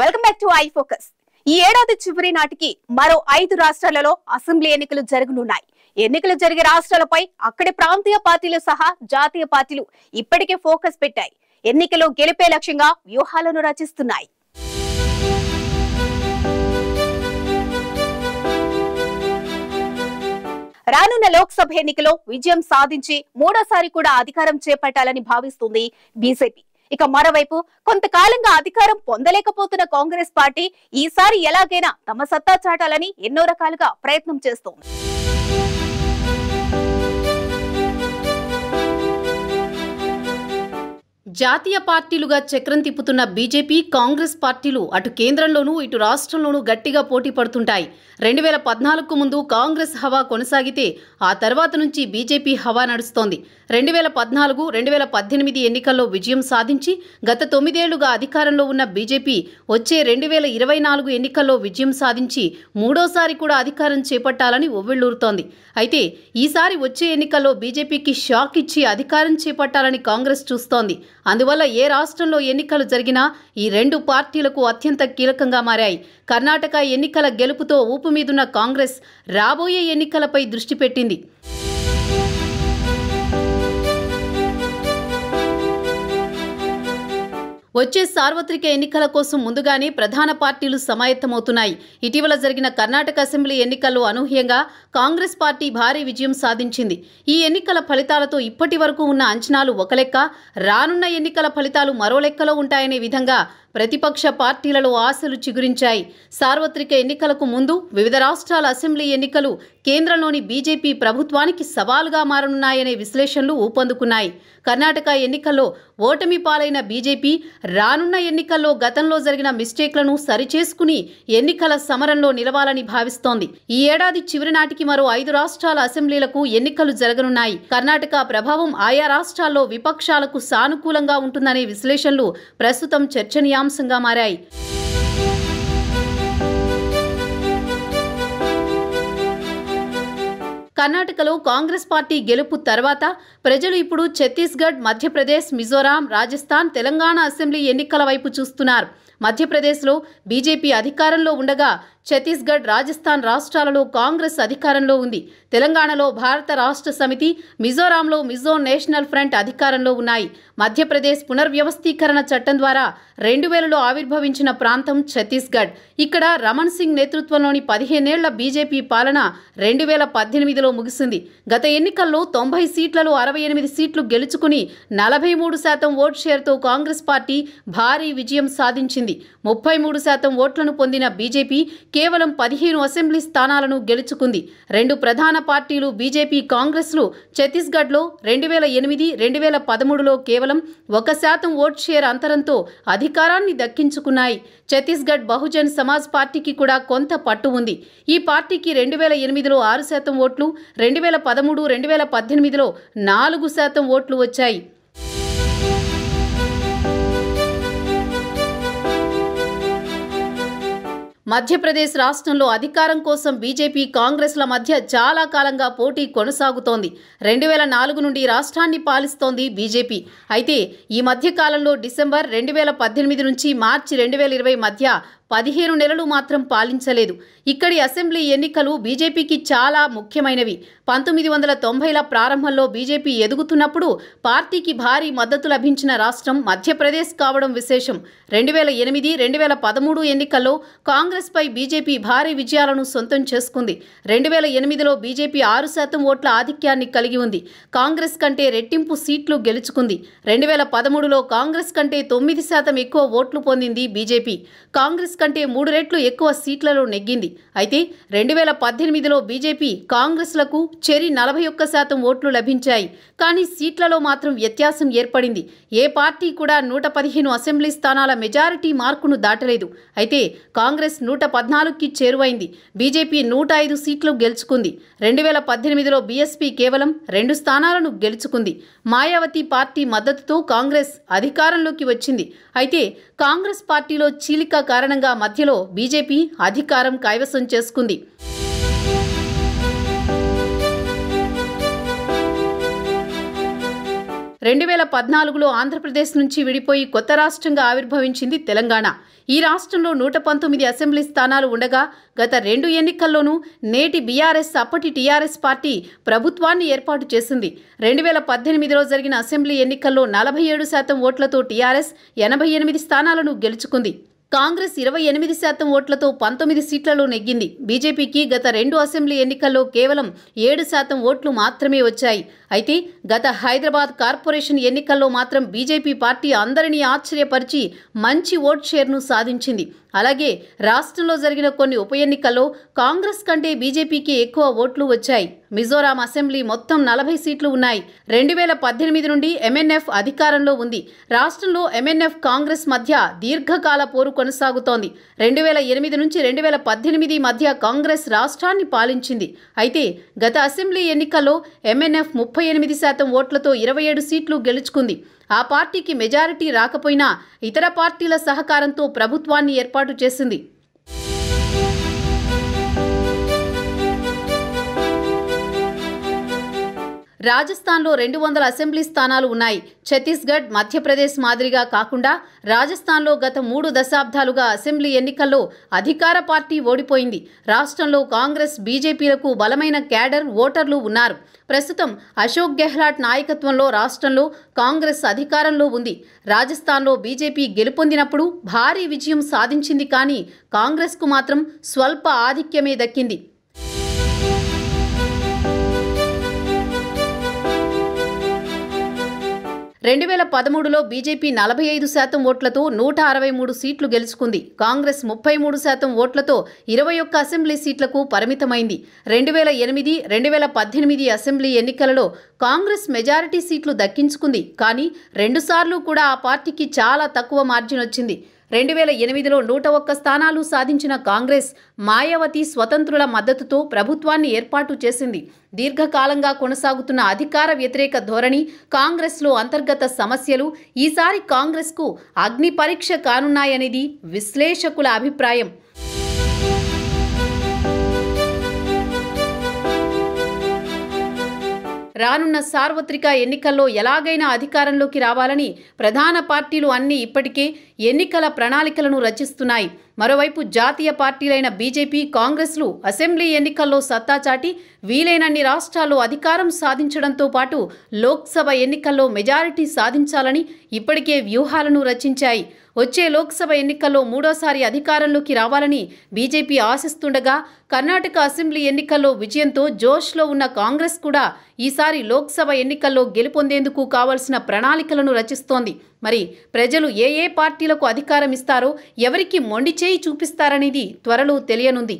welcome back to I focus ఈ ఏడాది చివరి నాటికి మరో ఐదు రాష్ట్రాలలో అసెంబ్లీ ఎన్నికలు జరగనున్నాయి ఎన్నికలు జరిగే రాష్ట్రాలపై అక్కడి ప్రాంతీయ పార్టీలు సహా జాతీయ పార్టీలు ఇప్పటికే ఫోకస్ పెట్టాయి ఎన్నికలు గెలిపే లక్ష్యంగా వ్యూహాలను రచిస్తున్నాయి రానున్న లోక్సభ ఎన్నికలో విజయం సాధించి మూడోసారి కూడా అధికారం చేపట్టాలని భావిస్తుంది బీజేపీ ఇక మరోవైపు కొంతకాలంగా అధికారం పొందలేకపోతున్న కాంగ్రెస్ పార్టీ ఈసారి ఎలాగైనా తమ సత్తా చాటాలని ఎన్నో రకాలుగా ప్రయత్నం చేస్తోంది జాతీయ పార్టీలుగా చక్రం తిప్పుతున్న బీజేపీ కాంగ్రెస్ పార్టీలు అటు కేంద్రంలోనూ ఇటు రాష్ట్రంలోనూ గట్టిగా పోటీ పడుతుంటాయి రెండు వేల పద్నాలుగుకు ముందు కాంగ్రెస్ హవా కొనసాగితే ఆ తర్వాత నుంచి బీజేపీ హవా నడుస్తోంది రెండు వేల పద్నాలుగు రెండు వేల పద్దెనిమిది ఎన్నికల్లో విజయం సాధించి గత తొమ్మిదేళ్లుగా అధికారంలో ఉన్న బీజేపీ వచ్చే రెండు వేల ఇరవై నాలుగు ఎన్నికల్లో విజయం సాధించి మూడోసారి కూడా అధికారం చేపట్టాలని ఒవ్విళ్లూరుతోంది అయితే ఈసారి వచ్చే ఎన్నికల్లో బీజేపీకి షాక్ ఇచ్చి అధికారం చేపట్టాలని కాంగ్రెస్ చూస్తోంది అందువల్ల ఏ రాష్ట్రంలో ఎన్నికలు జరిగినా ఈ రెండు పార్టీలకు అత్యంత కీలకంగా మారాయి కర్ణాటక ఎన్నికల గెలుపుతో ఊపు మీదున్న కాంగ్రెస్ రాబోయే ఎన్నికలపై దృష్టి పెట్టింది వచ్చే సార్వత్రిక ఎన్నికల కోసం ముందుగానే ప్రధాన పార్టీలు సమాయత్తమవుతున్నాయి ఇటీవల జరిగిన కర్ణాటక అసెంబ్లీ ఎన్నికల్లో అనూహ్యంగా కాంగ్రెస్ పార్టీ భారీ విజయం సాధించింది ఈ ఎన్నికల ఫలితాలతో ఇప్పటి వరకు ఉన్న అంచనాలు ఒక లెక్క రానున్న ఎన్నికల ఫలితాలు మరో లెక్కలో ఉంటాయనే విధంగా ప్రతిపక్ష పార్టీలలో ఆశలు చిగురించాయి సార్వత్రిక ఎన్నికలకు ముందు వివిధ రాష్ట్రాల అసెంబ్లీ ఎన్నికలు కేంద్రంలోని బీజేపీ ప్రభుత్వానికి సవాలుగా మారనున్నాయనే విశ్లేషణలు ఊపందుకున్నాయి కర్ణాటక ఎన్నికల్లో ఓటమి పాలైన బీజేపీ రానున్న ఎన్నికల్లో గతంలో జరిగిన మిస్టేక్లను సరిచేసుకుని ఎన్నికల సమరంలో నిలవాలని భావిస్తోంది ఈ ఏడాది చివరి నాటికి మరో ఐదు రాష్ట్రాల అసెంబ్లీలకు ఎన్నికలు జరగనున్నాయి కర్ణాటక ప్రభావం ఆయా రాష్ట్రాల్లో విపక్షాలకు సానుకూలంగా ఉంటుందనే విశ్లేషణలు ప్రస్తుతం చర్చనీయాంశం కీలకాంశంగా మారాయి కర్ణాటకలో కాంగ్రెస్ పార్టీ గెలుపు తర్వాత ప్రజలు ఇప్పుడు ఛత్తీస్గఢ్ మధ్యప్రదేశ్ మిజోరాం రాజస్థాన్ తెలంగాణ అసెంబ్లీ ఎన్నికల వైపు చూస్తున్నారు మధ్యప్రదేశ్లో బీజేపీ అధికారంలో ఉండగా ఛత్తీస్గఢ్ రాజస్థాన్ రాష్ట్రాలలో కాంగ్రెస్ అధికారంలో ఉంది తెలంగాణలో భారత రాష్ట్ర సమితి మిజోరాంలో మిజో నేషనల్ ఫ్రంట్ అధికారంలో ఉన్నాయి మధ్యప్రదేశ్ పునర్వ్యవస్థీకరణ చట్టం ద్వారా రెండు వేలలో ఆవిర్భవించిన ప్రాంతం ఛత్తీస్గఢ్ ఇక్కడ రమణ్ సింగ్ నేతృత్వంలోని పదిహేనేళ్ల బీజేపీ పాలన రెండు వేల పద్దెనిమిదిలో ముగిసింది గత ఎన్నికల్లో తొంభై సీట్లలో అరవై ఎనిమిది సీట్లు గెలుచుకుని నలభై మూడు శాతం ఓట్ షేర్తో కాంగ్రెస్ పార్టీ భారీ విజయం సాధించింది ముప్పై మూడు శాతం ఓట్లను పొందిన బీజేపీ కేవలం పదిహేను అసెంబ్లీ స్థానాలను గెలుచుకుంది రెండు ప్రధాన పార్టీలు బీజేపీ కాంగ్రెస్లు ఛత్తీస్గఢ్లో రెండు వేల ఎనిమిది రెండు వేల పదమూడులో కేవలం ఒక శాతం ఓట్ షేర్ అంతరంతో అధికారాన్ని దక్కించుకున్నాయి ఛత్తీస్గఢ్ బహుజన్ సమాజ్ పార్టీకి కూడా కొంత పట్టు ఉంది ఈ పార్టీకి రెండు వేల ఎనిమిదిలో ఆరు శాతం ఓట్లు రెండు వేల పదమూడు రెండు వేల పద్దెనిమిదిలో నాలుగు శాతం ఓట్లు వచ్చాయి మధ్యప్రదేశ్ రాష్ట్రంలో అధికారం కోసం బీజేపీ కాంగ్రెస్ల మధ్య చాలా కాలంగా పోటీ కొనసాగుతోంది రెండు వేల నాలుగు నుండి రాష్ట్రాన్ని పాలిస్తోంది బీజేపీ అయితే ఈ మధ్య కాలంలో డిసెంబర్ రెండు వేల పద్దెనిమిది నుంచి మార్చి రెండు వేల ఇరవై మధ్య పదిహేను నెలలు మాత్రం పాలించలేదు ఇక్కడి అసెంబ్లీ ఎన్నికలు బీజేపీకి చాలా ముఖ్యమైనవి పంతొమ్మిది వందల తొంభైల ప్రారంభంలో బీజేపీ ఎదుగుతున్నప్పుడు పార్టీకి భారీ మద్దతు లభించిన రాష్ట్రం మధ్యప్రదేశ్ కావడం విశేషం రెండు వేల ఎనిమిది రెండు వేల పదమూడు ఎన్నికల్లో కాంగ్రెస్పై బీజేపీ భారీ విజయాలను సొంతం చేసుకుంది రెండు వేల ఎనిమిదిలో బీజేపీ ఆరు శాతం ఓట్ల ఆధిక్యాన్ని కలిగి ఉంది కాంగ్రెస్ కంటే రెట్టింపు సీట్లు గెలుచుకుంది రెండు వేల పదమూడులో కాంగ్రెస్ కంటే తొమ్మిది శాతం ఎక్కువ ఓట్లు పొందింది బీజేపీ కాంగ్రెస్ కంటే మూడు రెట్లు ఎక్కువ సీట్లలో నెగ్గింది అయితే రెండు వేల పద్దెనిమిదిలో బీజేపీ కాంగ్రెస్లకు చెరి నలభై ఒక్క శాతం ఓట్లు లభించాయి కానీ సీట్లలో మాత్రం వ్యత్యాసం ఏర్పడింది ఏ పార్టీ కూడా నూట పదిహేను అసెంబ్లీ స్థానాల మెజారిటీ మార్కును దాటలేదు అయితే కాంగ్రెస్ నూట పద్నాలుగుకి చేరువైంది బీజేపీ నూట ఐదు సీట్లు గెలుచుకుంది రెండు వేల పద్దెనిమిదిలో బీఎస్పీ కేవలం రెండు స్థానాలను గెలుచుకుంది మాయావతి పార్టీ మద్దతుతో కాంగ్రెస్ అధికారంలోకి వచ్చింది అయితే కాంగ్రెస్ పార్టీలో చీలిక కారణంగా మధ్యలో బీజేపీ అధికారం కైవసం చేసుకుంది రెండు వేల పద్నాలుగులో ఆంధ్రప్రదేశ్ నుంచి విడిపోయి కొత్త రాష్ట్రంగా ఆవిర్భవించింది తెలంగాణ ఈ రాష్ట్రంలో నూట పంతొమ్మిది అసెంబ్లీ స్థానాలు ఉండగా గత రెండు ఎన్నికల్లోనూ నేటి బీఆర్ఎస్ అప్పటి టీఆర్ఎస్ పార్టీ ప్రభుత్వాన్ని ఏర్పాటు చేసింది రెండు వేల పద్దెనిమిదిలో జరిగిన అసెంబ్లీ ఎన్నికల్లో నలభై ఏడు శాతం ఓట్లతో టీఆర్ఎస్ ఎనభై ఎనిమిది స్థానాలను గెలుచుకుంది కాంగ్రెస్ ఇరవై ఎనిమిది శాతం ఓట్లతో పంతొమ్మిది సీట్లలో నెగ్గింది బీజేపీకి గత రెండు అసెంబ్లీ ఎన్నికల్లో కేవలం ఏడు శాతం ఓట్లు మాత్రమే వచ్చాయి అయితే గత హైదరాబాద్ కార్పొరేషన్ ఎన్నికల్లో మాత్రం బీజేపీ పార్టీ అందరినీ ఆశ్చర్యపరిచి మంచి ఓట్ షేర్ను సాధించింది అలాగే రాష్ట్రంలో జరిగిన కొన్ని ఉప ఎన్నికల్లో కాంగ్రెస్ కంటే బీజేపీకి ఎక్కువ ఓట్లు వచ్చాయి మిజోరాం అసెంబ్లీ మొత్తం నలభై సీట్లు ఉన్నాయి రెండు వేల పద్దెనిమిది నుండి ఎంఎన్ఎఫ్ అధికారంలో ఉంది రాష్ట్రంలో ఎంఎన్ఎఫ్ కాంగ్రెస్ మధ్య దీర్ఘకాల పోరు కొనసాగుతోంది రెండు వేల ఎనిమిది నుంచి రెండు వేల పద్దెనిమిది మధ్య కాంగ్రెస్ రాష్ట్రాన్ని పాలించింది అయితే గత అసెంబ్లీ ఎన్నికల్లో ఎంఎన్ఎఫ్ ముప్పై ఎనిమిది శాతం ఓట్లతో ఇరవై ఏడు సీట్లు గెలుచుకుంది ఆ పార్టీకి మెజారిటీ రాకపోయినా ఇతర పార్టీల సహకారంతో ప్రభుత్వాన్ని ఏర్పాటు చేసింది రాజస్థాన్లో రెండు వందల అసెంబ్లీ స్థానాలు ఉన్నాయి ఛత్తీస్గఢ్ మధ్యప్రదేశ్ మాదిరిగా కాకుండా రాజస్థాన్లో గత మూడు దశాబ్దాలుగా అసెంబ్లీ ఎన్నికల్లో అధికార పార్టీ ఓడిపోయింది రాష్ట్రంలో కాంగ్రెస్ బీజేపీలకు బలమైన క్యాడర్ ఓటర్లు ఉన్నారు ప్రస్తుతం అశోక్ గెహ్లాట్ నాయకత్వంలో రాష్ట్రంలో కాంగ్రెస్ అధికారంలో ఉంది రాజస్థాన్లో బీజేపీ గెలుపొందినప్పుడు భారీ విజయం సాధించింది కానీ కాంగ్రెస్కు మాత్రం స్వల్ప ఆధిక్యమే దక్కింది రెండు వేల పదమూడులో బీజేపీ నలభై ఐదు శాతం ఓట్లతో నూట అరవై మూడు సీట్లు గెలుచుకుంది కాంగ్రెస్ ముప్పై మూడు శాతం ఓట్లతో ఇరవై ఒక్క అసెంబ్లీ సీట్లకు పరిమితమైంది రెండు వేల ఎనిమిది రెండు వేల పద్దెనిమిది అసెంబ్లీ ఎన్నికలలో కాంగ్రెస్ మెజారిటీ సీట్లు దక్కించుకుంది కానీ రెండుసార్లు కూడా ఆ పార్టీకి చాలా తక్కువ మార్జిన్ వచ్చింది రెండు వేల ఎనిమిదిలో నూట ఒక్క స్థానాలు సాధించిన కాంగ్రెస్ మాయావతి స్వతంత్రుల మద్దతుతో ప్రభుత్వాన్ని ఏర్పాటు చేసింది దీర్ఘకాలంగా కొనసాగుతున్న అధికార వ్యతిరేక ధోరణి కాంగ్రెస్లో అంతర్గత సమస్యలు ఈసారి కాంగ్రెస్కు అగ్ని పరీక్ష కానున్నాయనేది విశ్లేషకుల అభిప్రాయం రానున్న సార్వత్రిక ఎన్నికల్లో ఎలాగైనా అధికారంలోకి రావాలని ప్రధాన పార్టీలు అన్నీ ఇప్పటికే ఎన్నికల ప్రణాళికలను రచిస్తున్నాయి మరోవైపు జాతీయ పార్టీలైన బీజేపీ కాంగ్రెస్లు అసెంబ్లీ ఎన్నికల్లో సత్తా చాటి వీలైనన్ని రాష్ట్రాల్లో అధికారం సాధించడంతో పాటు లోక్సభ ఎన్నికల్లో మెజారిటీ సాధించాలని ఇప్పటికే వ్యూహాలను రచించాయి వచ్చే లోక్సభ ఎన్నికల్లో మూడోసారి అధికారంలోకి రావాలని బీజేపీ ఆశిస్తుండగా కర్ణాటక అసెంబ్లీ ఎన్నికల్లో విజయంతో జోష్లో ఉన్న కాంగ్రెస్ కూడా ఈసారి లోక్సభ ఎన్నికల్లో గెలుపొందేందుకు కావలసిన ప్రణాళికలను రచిస్తోంది మరి ప్రజలు ఏ ఏ పార్టీలకు అధికారం ఇస్తారో ఎవరికి మొండి చేయి చూపిస్తారనేది త్వరలో తెలియనుంది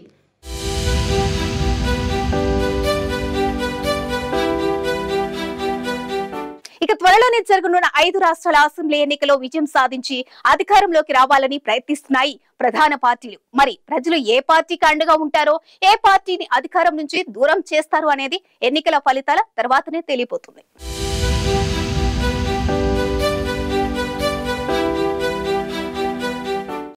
ఇక త్వరలోనే జరగనున్న ఐదు రాష్ట్రాల అసెంబ్లీ ఎన్నికలో విజయం సాధించి అధికారంలోకి రావాలని ప్రయత్నిస్తున్నాయి ప్రధాన పార్టీలు మరి ప్రజలు ఏ పార్టీకి అండగా ఉంటారో ఏ పార్టీని అధికారం నుంచి దూరం చేస్తారు అనేది ఎన్నికల ఫలితాల తర్వాతనే తెలియపోతుంది